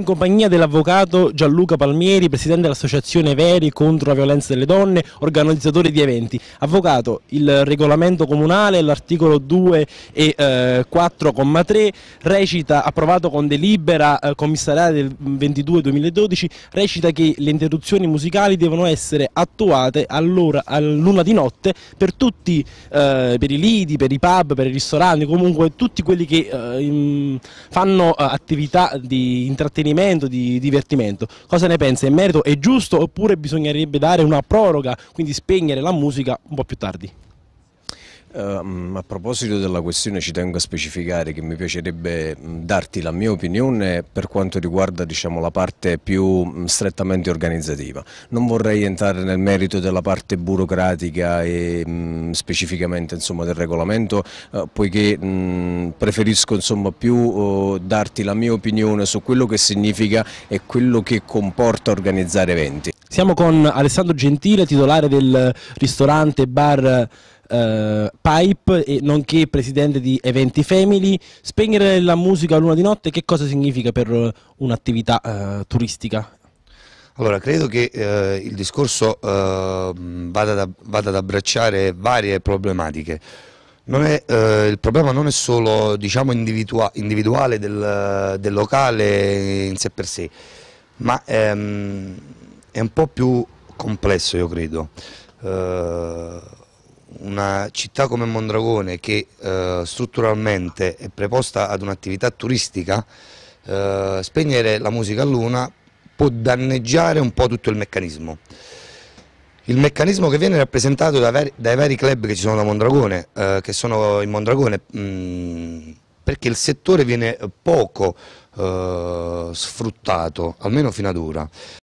in compagnia dell'avvocato Gianluca Palmieri, presidente dell'associazione Veri contro la violenza delle donne, organizzatore di eventi. Avvocato, il regolamento comunale, l'articolo 2 e eh, 4,3 recita, approvato con delibera eh, commissariale del 22-2012, recita che le interruzioni musicali devono essere attuate all'ora, all'una di notte per tutti, eh, per i lidi, per i pub, per i ristoranti, comunque tutti quelli che eh, in, fanno eh, attività di intrattenimento intrattenimento, di divertimento. Cosa ne pensa? In merito è giusto oppure bisognerebbe dare una proroga, quindi spegnere la musica un po' più tardi? Um, a proposito della questione ci tengo a specificare che mi piacerebbe darti la mia opinione per quanto riguarda diciamo, la parte più strettamente organizzativa. Non vorrei entrare nel merito della parte burocratica e mh, specificamente insomma, del regolamento uh, poiché mh, preferisco insomma, più uh, darti la mia opinione su quello che significa e quello che comporta organizzare eventi. Siamo con Alessandro Gentile, titolare del ristorante bar eh, Pipe, e, nonché presidente di Eventi Family. Spegnere la musica a luna di notte, che cosa significa per eh, un'attività eh, turistica? Allora, credo che eh, il discorso eh, vada, da, vada ad abbracciare varie problematiche. È, eh, il problema non è solo diciamo, individua individuale del, del, locale in sé per sé, ma ehm, è un po' più complesso io credo. Eh, una città come Mondragone che eh, strutturalmente è preposta ad un'attività turistica, eh, spegnere la musica a luna può danneggiare un po' tutto il meccanismo. Il meccanismo che viene rappresentato dai, dai vari, club che ci sono da Mondragone, eh, che sono in Mondragone, mh, mm, perché il settore viene poco eh, sfruttato, almeno fino ad ora.